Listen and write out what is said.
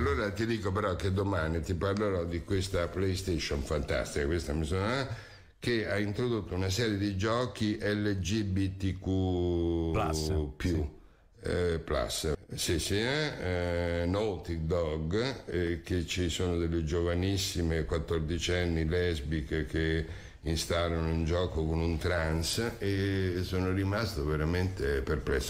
allora ti dico però che domani ti parlerò di questa PlayStation fantastica, questa mi sono, eh, che ha introdotto una serie di giochi LGBTQ plus, più, sì. eh, plus. Sì, sì, eh, eh, Naughty Dog, eh, che ci sono delle giovanissime 14enni lesbiche che installano un gioco con un trans e sono rimasto veramente perplesso.